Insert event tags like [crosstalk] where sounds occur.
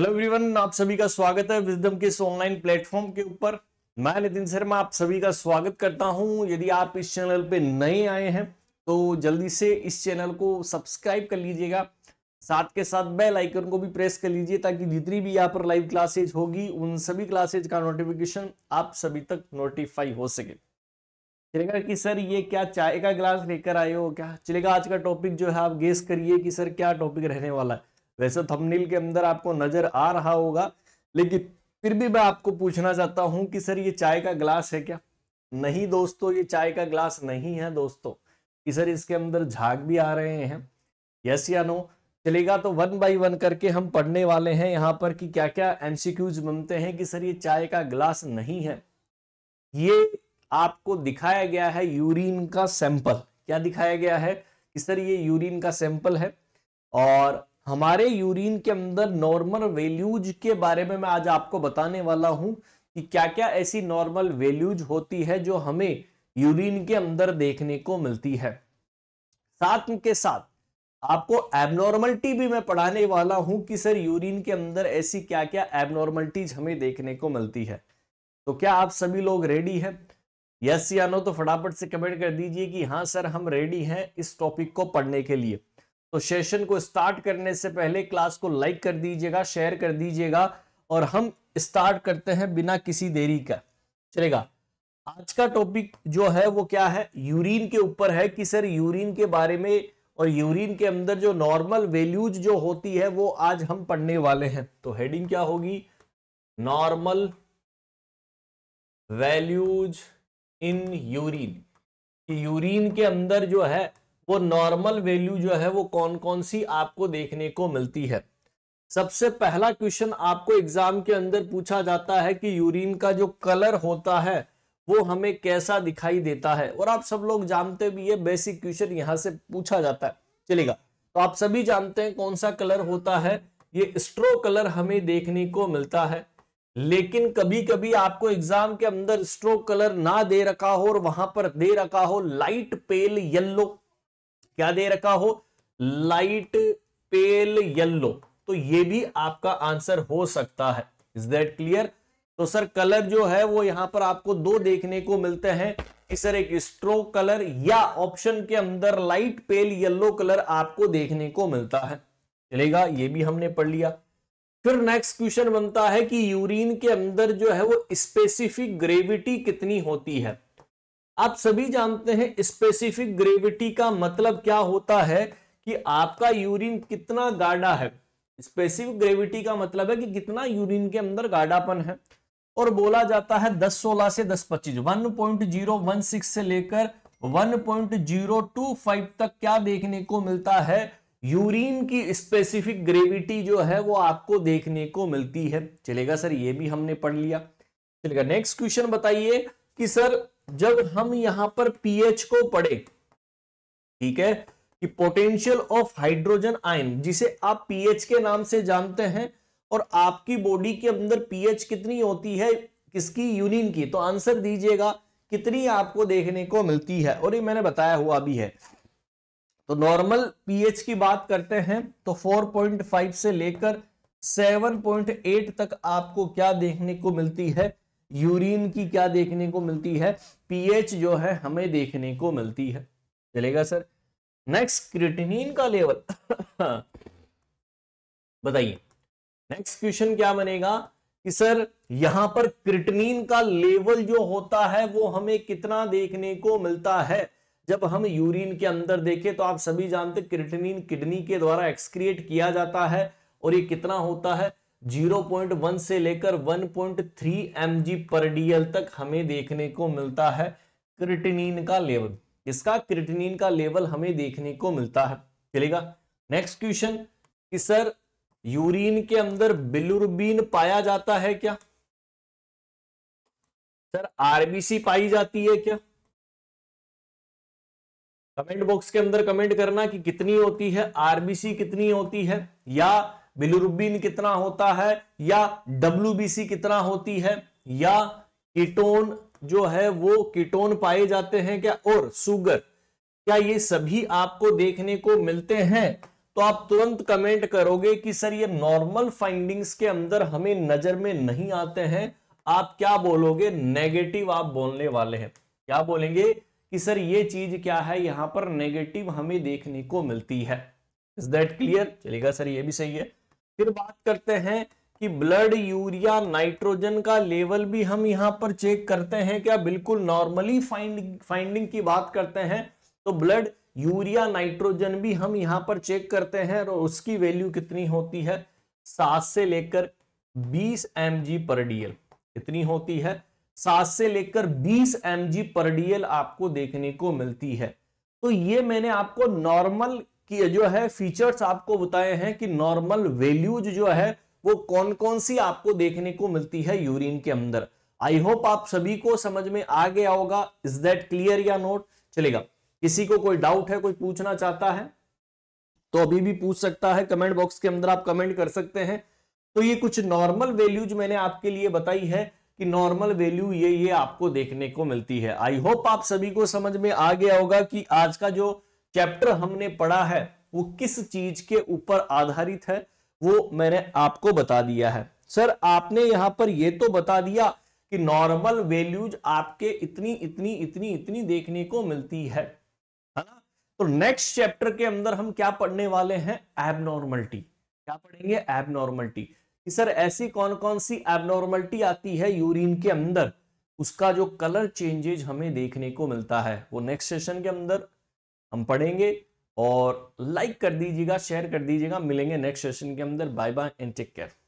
hello everyone आप सभी का स्वागत है विजडम के इस ऑनलाइन प्लेटफॉर्म के ऊपर मैं नितिन शर्मा आप सभी का स्वागत करता हूं यदि आप इस चैनल पे नए आए हैं तो जल्दी से इस चैनल को सब्सक्राइब कर लीजिएगा साथ के साथ बेल आइकन को भी प्रेस कर लीजिए ताकि जितनी भी यहाँ पर लाइव क्लासेज होगी उन सभी क्लासेज का नोटिफिकेशन आप सभी तक नोटिफाई हो सके चलेगा कि सर ये क्या चाय का ग्लास लेकर आए हो क्या चलेगा आज का टॉपिक जो है आप गेस करिए कि सर क्या टॉपिक रहने वाला है वैसे थंबनेल के अंदर आपको नजर आ रहा होगा लेकिन फिर भी मैं आपको पूछना चाहता हूं कि सर ये चाय का ग्लास है क्या नहीं दोस्तों ये चाय का ग्लास नहीं है दोस्तों कि सर इसके अंदर झाग भी आ रहे हैं यस या नो चलेगा तो वन बाई वन करके हम पढ़ने वाले हैं यहाँ पर कि क्या क्या एमसीक्यूज बनते हैं कि सर ये चाय का ग्लास नहीं है ये आपको दिखाया गया है यूरिन का सैंपल क्या दिखाया गया है कि सर ये यूरिन का सैंपल है और हमारे यूरिन के अंदर नॉर्मल वैल्यूज के बारे में मैं आज आपको बताने वाला हूं कि क्या क्या ऐसी नॉर्मल वैल्यूज होती है जो हमें यूरिन के अंदर देखने को मिलती है साथ के साथ आपको एबनॉर्मलिटी भी मैं पढ़ाने वाला हूं कि सर यूरिन के अंदर ऐसी क्या क्या एबनॉर्मलिटीज हमें देखने को मिलती है तो क्या आप सभी लोग रेडी हैं यस या नो तो फटाफट से कमेंट कर दीजिए कि हाँ सर हम रेडी हैं इस टॉपिक को पढ़ने के लिए तो सेशन को स्टार्ट करने से पहले क्लास को लाइक कर दीजिएगा शेयर कर दीजिएगा और हम स्टार्ट करते हैं बिना किसी देरी का चलेगा आज का टॉपिक जो है वो क्या है यूरिन के ऊपर है कि सर यूरिन के बारे में और यूरिन के अंदर जो नॉर्मल वैल्यूज जो होती है वो आज हम पढ़ने वाले हैं तो हेडिंग क्या होगी normal values in urine urine के अंदर जो है वो नॉर्मल वैल्यू जो है वो कौन कौन सी आपको देखने को मिलती है सबसे पहला क्वेश्चन आपको एग्जाम के अंदर पूछा जाता है कि यूरिन का जो कलर होता है वो हमें कैसा दिखाई देता है और आप सब लोग जानते भी है बेसिक क्वेश्चन यहां से पूछा जाता है चलेगा तो आप सभी जानते हैं कौन सा कलर होता है ये स्ट्रो कलर हमें देखने को मिलता है लेकिन कभी कभी आपको एग्जाम के अंदर स्ट्रो कलर ना दे रखा हो और वहां पर दे रखा हो लाइट पेल येल्लो क्या दे रखा हो लाइट पेल येल्लो तो ये भी आपका आंसर हो सकता है इज दैट क्लियर तो सर कलर जो है वो यहां पर आपको दो देखने को मिलते हैं कि सर एक स्ट्रोक कलर या ऑप्शन के अंदर लाइट पेल येलो कलर आपको देखने को मिलता है चलेगा ये भी हमने पढ़ लिया फिर नेक्स्ट क्वेश्चन बनता है कि यूरिन के अंदर जो है वो स्पेसिफिक ग्रेविटी कितनी होती है आप सभी जानते हैं स्पेसिफिक ग्रेविटी का मतलब क्या होता है कि आपका यूरिन कितना गाढ़ा है स्पेसिफिक ग्रेविटी का मतलब है कि कितना यूरिन के अंदर गाढ़ापन है और बोला जाता है 10 सोलह से 10 पच्चीस 1.016 से लेकर 1.025 तक क्या देखने को मिलता है यूरिन की स्पेसिफिक ग्रेविटी जो है वो आपको देखने को मिलती है चलेगा सर ये भी हमने पढ़ लिया चलेगा नेक्स्ट क्वेश्चन बताइए कि सर जब हम यहां पर पीएच को पढ़े ठीक है कि पोटेंशियल ऑफ हाइड्रोजन आयन जिसे आप पीएच के नाम से जानते हैं और आपकी बॉडी के अंदर पीएच कितनी होती है किसकी यूनिन की तो आंसर दीजिएगा कितनी आपको देखने को मिलती है और ये मैंने बताया हुआ भी है तो नॉर्मल पीएच की बात करते हैं तो 4.5 से लेकर 7.8 तक आपको क्या देखने को मिलती है यूरिन की क्या देखने को मिलती है पीएच जो है हमें देखने को मिलती है चलेगा सर नेक्स्ट क्रिटिनिन का लेवल [laughs] बताइए नेक्स्ट क्वेश्चन क्या बनेगा कि सर यहां पर क्रिटिनिन का लेवल जो होता है वो हमें कितना देखने को मिलता है जब हम यूरिन के अंदर देखें तो आप सभी जानते क्रिटिनिन किडनी के द्वारा एक्सक्रिएट किया जाता है और ये कितना होता है 0.1 से लेकर 1.3 पॉइंट पर डीएल तक हमें देखने को मिलता है क्रिटिनिन का लेवल इसका क्रिटिनिन का लेवल हमें देखने को मिलता है चलेगा नेक्स्ट क्वेश्चन कि सर यूरिन के अंदर बिलुरबीन पाया जाता है क्या सर आरबीसी पाई जाती है क्या कमेंट बॉक्स के अंदर कमेंट करना कि कितनी होती है आरबीसी कितनी होती है या बिलुरुबिन कितना होता है या डब्ल्यू कितना होती है या कीटोन जो है वो कीटोन पाए जाते हैं क्या और सुगर क्या ये सभी आपको देखने को मिलते हैं तो आप तुरंत कमेंट करोगे कि सर ये नॉर्मल फाइंडिंग्स के अंदर हमें नजर में नहीं आते हैं आप क्या बोलोगे नेगेटिव आप बोलने वाले हैं क्या बोलेंगे कि सर ये चीज क्या है यहां पर नेगेटिव हमें देखने को मिलती है इज दैट क्लियर चलेगा सर ये भी सही है फिर बात करते हैं कि ब्लड यूरिया नाइट्रोजन का लेवल भी हम यहां पर चेक करते हैं क्या बिल्कुल नॉर्मली फाइंडिंग की बात करते हैं तो ब्लड यूरिया नाइट्रोजन भी हम यहां पर चेक करते हैं और उसकी वैल्यू कितनी होती है सात से लेकर बीस एम पर डीएल कितनी होती है सात से लेकर बीस एम पर डीएल आपको देखने को मिलती है तो ये मैंने आपको नॉर्मल कि जो है फीचर्स आपको बताए हैं कि नॉर्मल वैल्यूज जो है वो कौन कौन सी आपको देखने को मिलती है यूरिन के अंदर आई होप आप सभी को समझ में आ गया होगा is that clear or not चलेगा किसी को कोई डाउट है कोई पूछना चाहता है तो अभी भी पूछ सकता है कमेंट बॉक्स के अंदर आप कमेंट कर सकते हैं तो ये कुछ नॉर्मल वैल्यूज मैंने आपके लिए बताई है कि नॉर्मल वैल्यू ये ये आपको देखने को मिलती है आई होप आप सभी को समझ में आ गया होगा कि आज का जो चैप्टर हमने पढ़ा है वो किस चीज के ऊपर आधारित है वो मैंने आपको बता दिया है सर आपने यहां पर ये तो बता दिया कि नॉर्मल वैल्यूज आपके इतनी इतनी इतनी इतनी देखने को मिलती है है ना तो नेक्स्ट चैप्टर के अंदर हम क्या पढ़ने वाले हैं एबनॉर्मलिटी क्या पढ़ेंगे एबनॉर्मलिटी कि सर ऐसी कौन कौन सी एबनॉर्मलिटी आती है यूरिन के अंदर उसका जो कलर चेंजेज हमें देखने को मिलता है वो नेक्स्ट सेशन के अंदर हम पढ़ेंगे और लाइक कर दीजिएगा शेयर कर दीजिएगा मिलेंगे नेक्स्ट सेशन के अंदर bye bye and take care